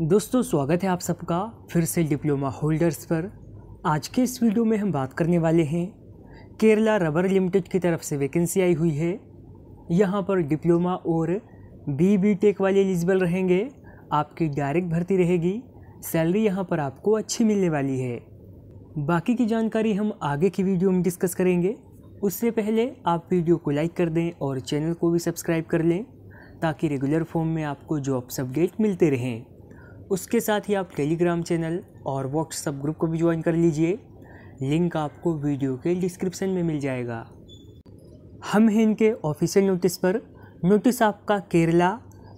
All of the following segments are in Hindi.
दोस्तों स्वागत है आप सबका फिर से डिप्लोमा होल्डर्स पर आज के इस वीडियो में हम बात करने वाले हैं केरला रबर लिमिटेड की तरफ से वैकेंसी आई हुई है यहाँ पर डिप्लोमा और बी बी टेक वाले एलिजिबल रहेंगे आपकी डायरेक्ट भर्ती रहेगी सैलरी यहाँ पर आपको अच्छी मिलने वाली है बाकी की जानकारी हम आगे की वीडियो में डिस्कस करेंगे उससे पहले आप वीडियो को लाइक कर दें और चैनल को भी सब्सक्राइब कर लें ताकि रेगुलर फॉर्म में आपको जॉब्स अपडेट मिलते रहें उसके साथ ही आप टेलीग्राम चैनल और व्हाट्सअप ग्रुप को भी ज्वाइन कर लीजिए लिंक आपको वीडियो के डिस्क्रिप्शन में मिल जाएगा हम हैं इनके ऑफिशियल नोटिस पर नोटिस आपका केरला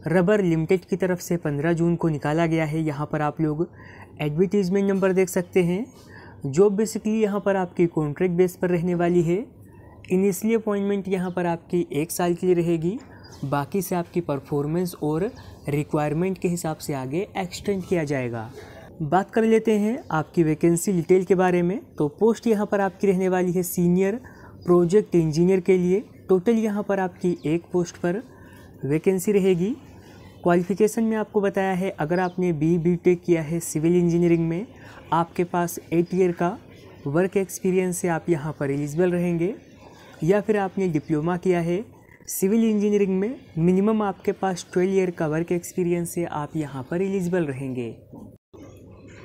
रबर लिमिटेड की तरफ से 15 जून को निकाला गया है यहाँ पर आप लोग एडवर्टीज़मेंट नंबर देख सकते हैं जो बेसिकली यहाँ पर आपकी कॉन्ट्रैक्ट बेस पर रहने वाली है इनिसली अपॉइंटमेंट यहाँ पर आपकी एक साल के लिए रहेगी बाकी से आपकी परफॉर्मेंस और रिक्वायरमेंट के हिसाब से आगे एक्सटेंड किया जाएगा बात कर लेते हैं आपकी वैकेंसी डिटेल के बारे में तो पोस्ट यहाँ पर आपकी रहने वाली है सीनियर प्रोजेक्ट इंजीनियर के लिए टोटल यहाँ पर आपकी एक पोस्ट पर वैकेंसी रहेगी क्वालिफ़िकेशन में आपको बताया है अगर आपने बी बी टेक किया है सिविल इंजीनियरिंग में आपके पास एट ईयर का वर्क एक्सपीरियंस से आप यहाँ पर एलिजिबल रहेंगे या फिर आपने डिप्लोमा किया है सिविल इंजीनियरिंग में मिनिमम आपके पास ट्वेल्व ईयर का वर्क एक्सपीरियंस है आप यहाँ पर एलिजिबल रहेंगे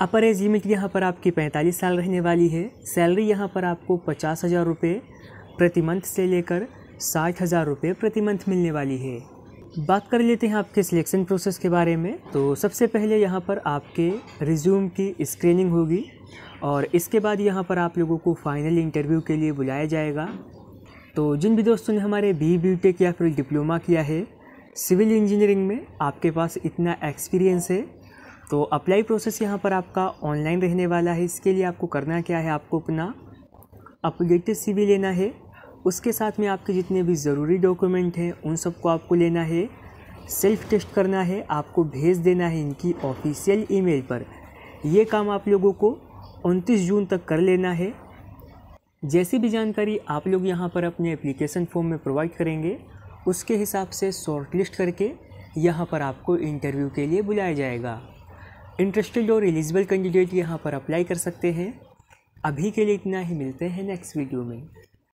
अपर एज लिमिट यहाँ पर आपकी 45 साल रहने वाली है सैलरी यहाँ पर आपको पचास हज़ार रुपये प्रति मंथ से लेकर साठ हज़ार रुपये प्रति मंथ मिलने वाली है बात कर लेते हैं आपके सिलेक्शन प्रोसेस के बारे में तो सबसे पहले यहाँ पर आपके रिज्यूम की स्क्रीनिंग होगी और इसके बाद यहाँ पर आप लोगों को फाइनल इंटरव्यू के लिए बुलाया जाएगा तो जिन भी दोस्तों ने हमारे बी बी टेक या फिर डिप्लोमा किया है सिविल इंजीनियरिंग में आपके पास इतना एक्सपीरियंस है तो अप्लाई प्रोसेस यहाँ पर आपका ऑनलाइन रहने वाला है इसके लिए आपको करना क्या है आपको अपना अपडेटेड सी लेना है उसके साथ में आपके जितने भी ज़रूरी डॉक्यूमेंट हैं उन सबको आपको लेना है सेल्फ टेस्ट करना है आपको भेज देना है इनकी ऑफिशियल ईमेल पर यह काम आप लोगों को 29 जून तक कर लेना है जैसी भी जानकारी आप लोग यहाँ पर अपने एप्लीकेशन फॉर्म में प्रोवाइड करेंगे उसके हिसाब से शॉर्ट लिस्ट करके यहाँ पर आपको इंटरव्यू के लिए बुलाया जाएगा इंटरेस्टेड और एलिजिबल कैंडिडेट यहाँ पर अप्लाई कर सकते हैं अभी के लिए इतना ही मिलते हैं नेक्स्ट वीडियो में